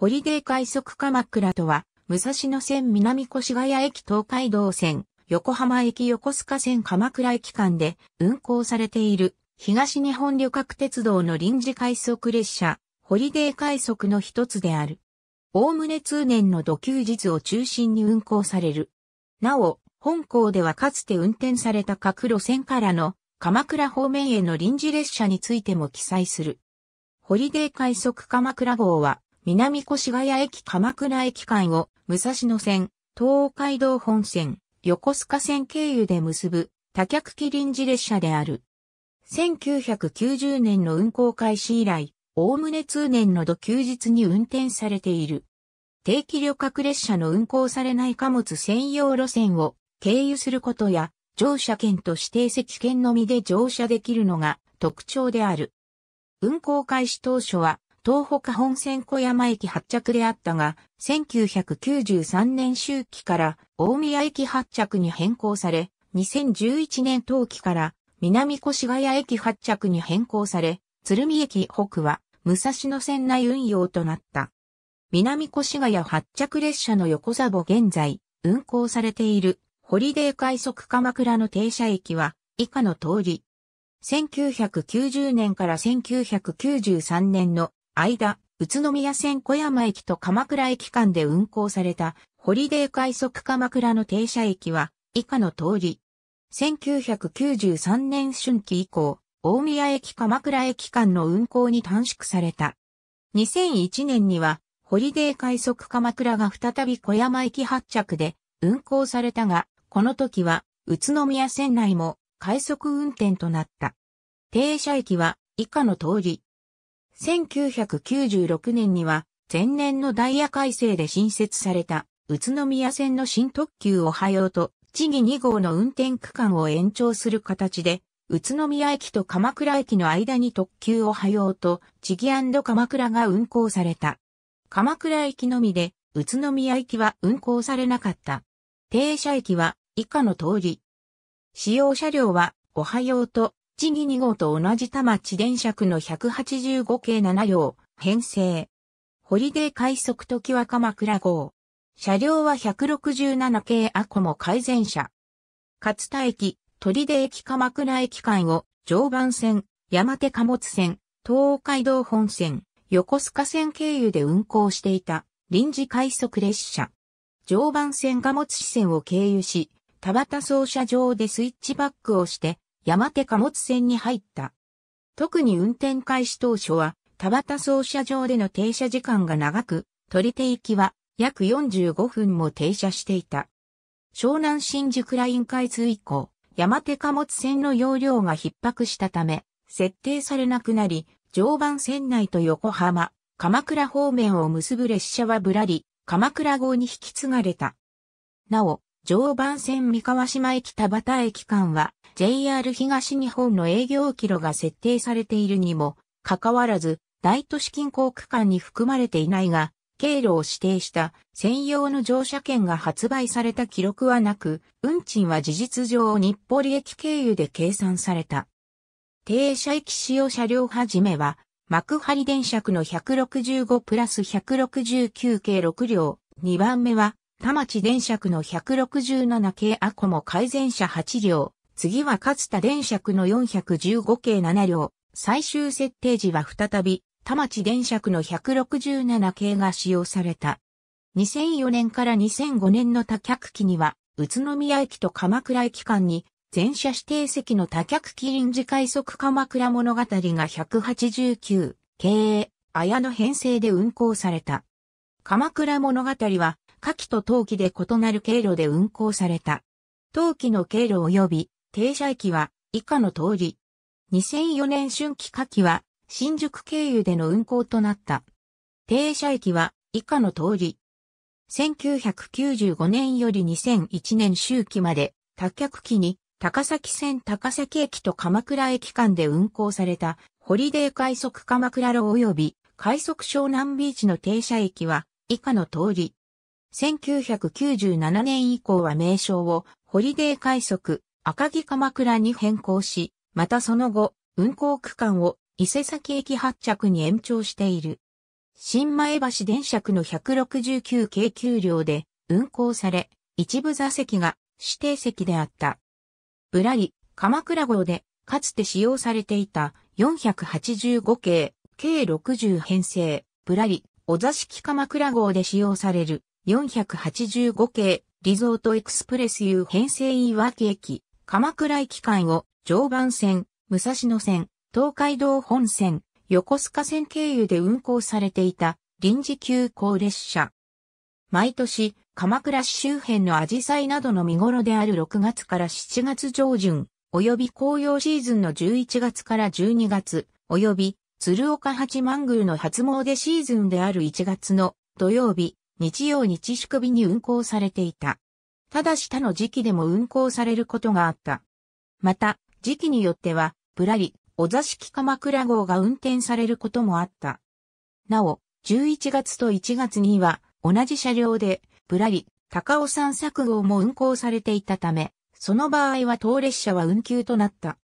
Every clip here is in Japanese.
ホリデー快速鎌倉とは、武蔵野線南越谷駅東海道線、横浜駅横須賀線鎌倉駅間で運行されている東日本旅客鉄道の臨時快速列車、ホリデー快速の一つである。おおむね通年の土休日を中心に運行される。なお、本校ではかつて運転された各路線からの鎌倉方面への臨時列車についても記載する。ホリデー快速鎌倉号は南越谷駅鎌倉駅間を武蔵野線、東海道本線、横須賀線経由で結ぶ多客機臨時列車である。1990年の運行開始以来、おおむね通年の土休日に運転されている。定期旅客列車の運行されない貨物専用路線を経由することや、乗車券と指定席券のみで乗車できるのが特徴である。運行開始当初は東北本線小山駅発着であったが、1993年秋期から大宮駅発着に変更され、2011年冬季から南越谷駅発着に変更され、鶴見駅北は武蔵野線内運用となった。南越谷発着列車の横座母現在、運行されているホリデー快速鎌倉の停車駅は以下の通り。1990年から1993年の間、宇都宮線小山駅と鎌倉駅間で運行された、ホリデー快速鎌倉の停車駅は、以下の通り。1993年春季以降、大宮駅鎌倉駅間の運行に短縮された。2001年には、ホリデー快速鎌倉が再び小山駅発着で運行されたが、この時は宇都宮線内も快速運転となった。停車駅は以下の通り。1996年には、前年のダイヤ改正で新設された、宇都宮線の新特急おはようと、地義2号の運転区間を延長する形で、宇都宮駅と鎌倉駅の間に特急おはようと、地義鎌倉が運行された。鎌倉駅のみで、宇都宮駅は運行されなかった。停車駅は以下の通り。使用車両は、おはようとチギ2号と同じ田町電車区の185系7両、編成。ホリデー快速時は鎌倉号。車両は167系アコモ改善車。勝田駅、鳥出駅鎌倉駅間を常磐線、山手貨物線、東海道本線、横須賀線経由で運行していた臨時快速列車。常磐線貨物支線を経由し、田端操車場でスイッチバックをして山手貨物線に入った。特に運転開始当初は、田端操車場での停車時間が長く、取り手行きは約45分も停車していた。湘南新宿ライン開通以降、山手貨物線の容量が逼迫したため、設定されなくなり、常磐線内と横浜、鎌倉方面を結ぶ列車はぶらり、鎌倉号に引き継がれた。なお、常磐線三河島駅田端駅間は JR 東日本の営業キロが設定されているにもかかわらず大都市近郊区間に含まれていないが経路を指定した専用の乗車券が発売された記録はなく、運賃は事実上日暮里駅経由で計算された。停車駅使用車両はじめは、幕張電車区の165プラス169系6両、2番目は田町電車区の167系アコモ改善車8両、次は勝田電車区の415系7両、最終設定時は再び、田町電車区の167系が使用された。2004年から2005年の多客機には、宇都宮駅と鎌倉駅間に、全車指定席の多客機臨時快速鎌倉物語が189、経営、綾の編成で運行された。鎌倉物語は、夏季と冬季で異なる経路で運行された。冬季の経路及び停車駅は以下の通り。2004年春季夏季は新宿経由での運行となった。停車駅は以下の通り。1995年より2001年秋季まで多客期に高崎線高崎駅と鎌倉駅間で運行されたホリデー快速鎌倉路及び快速湘南ビーチの停車駅は以下の通り。1997年以降は名称をホリデー快速赤城鎌倉に変更し、またその後、運行区間を伊勢崎駅発着に延長している。新前橋電車区の169系給両で運行され、一部座席が指定席であった。ぶらり、鎌倉号で、かつて使用されていた485系、計60編成、ぶらり、お座敷鎌倉号で使用される485系リゾートエクスプレス U 編成岩木駅、鎌倉駅間を常磐線、武蔵野線、東海道本線、横須賀線経由で運行されていた臨時急行列車。毎年、鎌倉市周辺のアジサイなどの見頃である6月から7月上旬、及び紅葉シーズンの11月から12月、及び鶴岡八幡宮の初詣シーズンである1月の土曜日、日曜日祝日に運行されていた。ただし他の時期でも運行されることがあった。また、時期によっては、ぶらり、お座敷鎌倉号が運転されることもあった。なお、11月と1月には、同じ車両で、ぶらり、高尾山作号も運行されていたため、その場合は当列車は運休となった。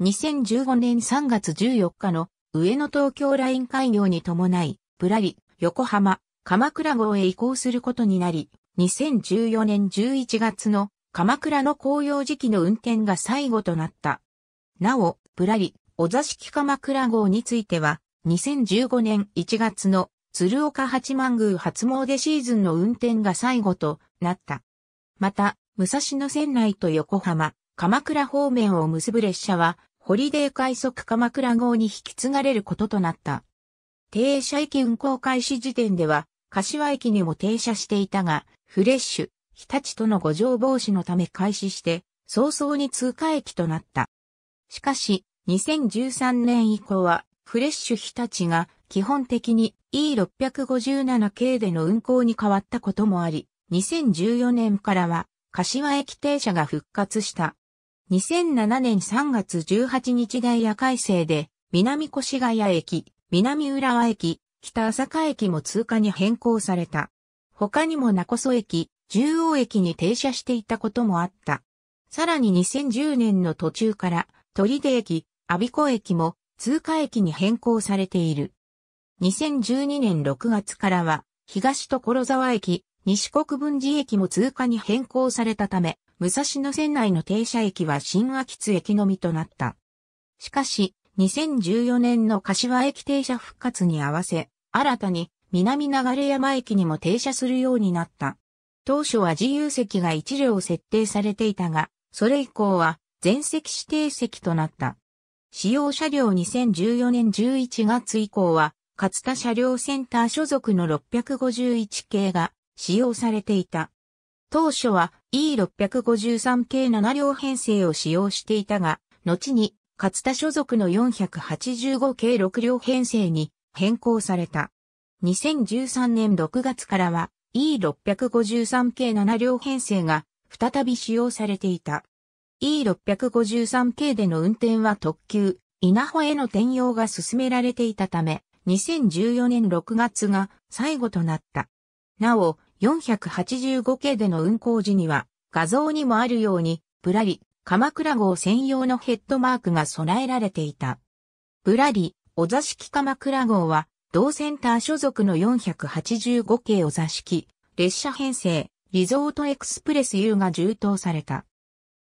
2015年3月14日の上野東京ライン開業に伴い、ぶらり、横浜、鎌倉号へ移行することになり、2014年11月の鎌倉の紅葉時期の運転が最後となった。なお、ぶらり、お座敷鎌倉号については、2015年1月の鶴岡八幡宮初詣シーズンの運転が最後となった。また、武蔵野線内と横浜、鎌倉方面を結ぶ列車は、ホリデー快速鎌倉号に引き継がれることとなった。停車駅運行開始時点では、柏駅にも停車していたが、フレッシュ、日立との五条防止のため開始して、早々に通過駅となった。しかし、2013年以降は、フレッシュ日立が基本的に E657 系での運行に変わったこともあり、2014年からは、柏駅停車が復活した。2007年3月18日ダイヤ改正で、南越谷駅、南浦和駅、北朝霞駅も通過に変更された。他にも中曽駅、中央駅に停車していたこともあった。さらに2010年の途中から、鳥出駅、阿鼻子駅も通過駅に変更されている。2012年6月からは、東所沢駅、西国分寺駅も通過に変更されたため、武蔵野線内の停車駅は新秋津駅のみとなった。しかし、2014年の柏駅停車復活に合わせ、新たに南流山駅にも停車するようになった。当初は自由席が1両設定されていたが、それ以降は全席指定席となった。使用車両2014年11月以降は、勝田車両センター所属の651系が使用されていた。当初は E653 系7両編成を使用していたが、後に勝田所属の485系6両編成に変更された。2013年6月からは E653 系7両編成が再び使用されていた。E653 系での運転は特急、稲穂への転用が進められていたため、2014年6月が最後となった。なお、485系での運行時には、画像にもあるように、ぶらり、鎌倉号専用のヘッドマークが備えられていた。ぶらり、お座敷鎌倉号は、同センター所属の485系お座敷、列車編成、リゾートエクスプレス U が充当された。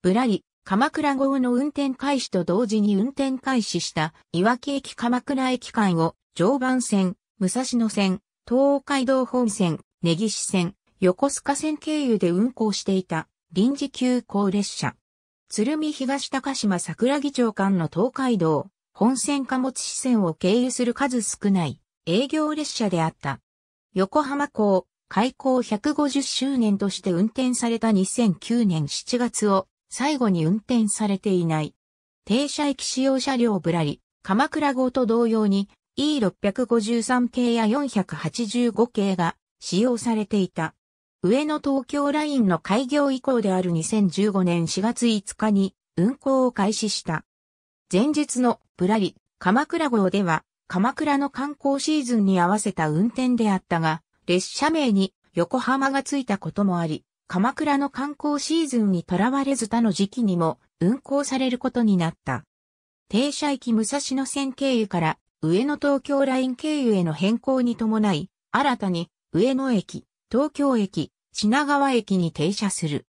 ぶらり、鎌倉号の運転開始と同時に運転開始した、岩木駅鎌倉駅間を、常磐線、武蔵野線、東海道本線、根岸線、横須賀線経由で運行していた、臨時急行列車。鶴見東高島桜木町間の東海道、本線貨物支線を経由する数少ない営業列車であった。横浜港、開港150周年として運転された2009年7月を最後に運転されていない。停車駅使用車両ぶらり、鎌倉号と同様に E653 系や485系が使用されていた。上野東京ラインの開業以降である2015年4月5日に運行を開始した。前日のぶらり鎌倉号では鎌倉の観光シーズンに合わせた運転であったが、列車名に横浜がついたこともあり、鎌倉の観光シーズンにとらわれず他の時期にも運行されることになった。停車駅武蔵野線経由から上野東京ライン経由への変更に伴い、新たに上野駅、東京駅、品川駅に停車する。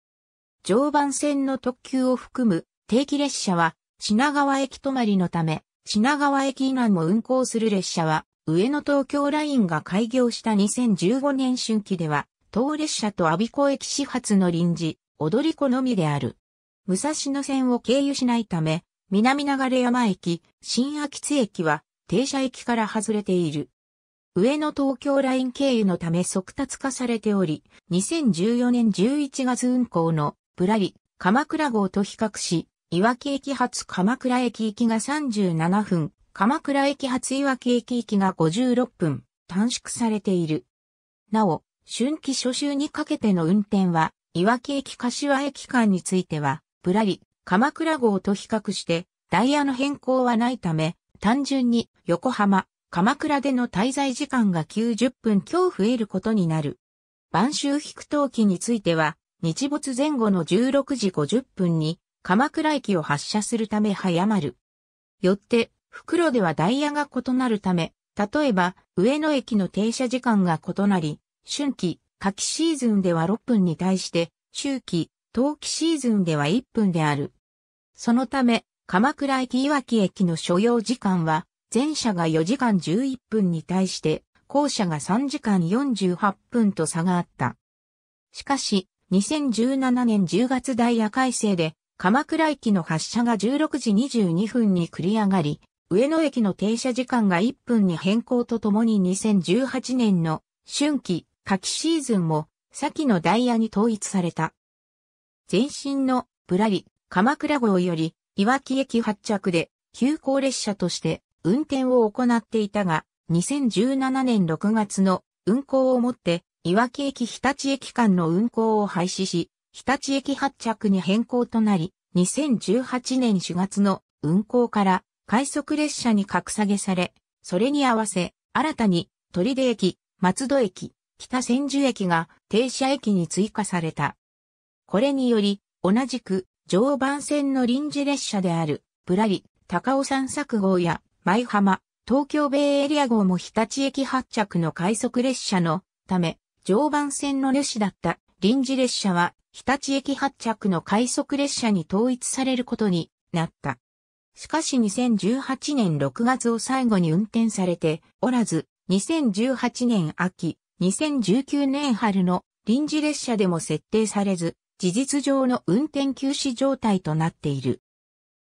常磐線の特急を含む定期列車は品川駅止まりのため、品川駅以南も運行する列車は、上野東京ラインが開業した2015年春季では、当列車と阿鼻子駅始発の臨時、踊り子のみである。武蔵野線を経由しないため、南流山駅、新秋津駅は停車駅から外れている。上野東京ライン経由のため速達化されており、2014年11月運行のぶらり鎌倉号と比較し、いわき駅発鎌倉駅行きが37分、鎌倉駅発いわき駅行きが56分、短縮されている。なお、春季初秋にかけての運転は、いわき駅柏駅間については、ぶらり、鎌倉号と比較して、ダイヤの変更はないため、単純に横浜、鎌倉での滞在時間が90分強増えることになる。晩秋く。頭機については、日没前後の16時50分に鎌倉駅を発車するため早まる。よって、袋ではダイヤが異なるため、例えば、上野駅の停車時間が異なり、春季、夏季シーズンでは6分に対して、秋季、冬季シーズンでは1分である。そのため、鎌倉駅いわき駅の所要時間は、前者が4時間11分に対して、後者が3時間48分と差があった。しかし、2017年10月ダイヤ改正で、鎌倉駅の発車が16時22分に繰り上がり、上野駅の停車時間が1分に変更とともに2018年の春季、夏季シーズンも、先のダイヤに統一された。前身の、ぶらり、鎌倉号より、岩木駅発着で、急行列車として、運転を行っていたが、2017年6月の運行をもって、いわき駅日立駅間の運行を廃止し、日立駅発着に変更となり、2018年4月の運行から快速列車に格下げされ、それに合わせ、新たに鳥出駅、松戸駅、北千住駅が停車駅に追加された。これにより、同じく常磐線の臨時列車である、ぶらり、高尾山作号や舞浜、東京ベイエリア号も日立駅発着の快速列車のため、常磐線の主だった臨時列車は日立駅発着の快速列車に統一されることになった。しかし2018年6月を最後に運転されておらず、2018年秋、2019年春の臨時列車でも設定されず、事実上の運転休止状態となっている。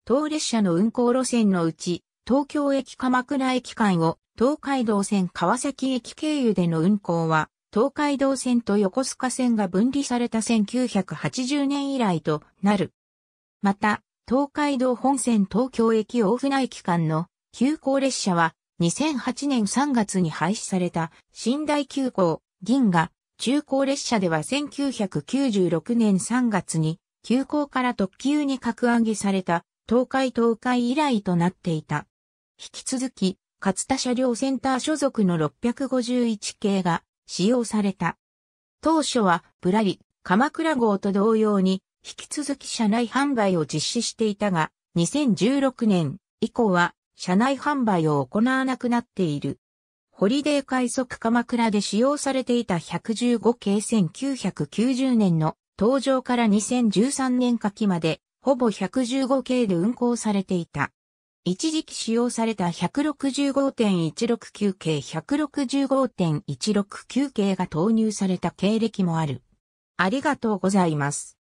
当列車の運行路線のうち、東京駅鎌倉駅間を東海道線川崎駅経由での運行は、東海道線と横須賀線が分離された1980年以来となる。また、東海道本線東京駅大船駅間の急行列車は2008年3月に廃止された新大急行銀河中高列車では1996年3月に急行から特急に格上げされた東海東海以来となっていた。引き続き、勝田車両センター所属の651系が使用された。当初は、ぶらり、鎌倉号と同様に、引き続き車内販売を実施していたが、2016年以降は、車内販売を行わなくなっている。ホリデー快速鎌倉で使用されていた115系1990年の登場から2013年夏季まで、ほぼ115系で運行されていた。一時期使用された165.169系165.169系が投入された経歴もある。ありがとうございます。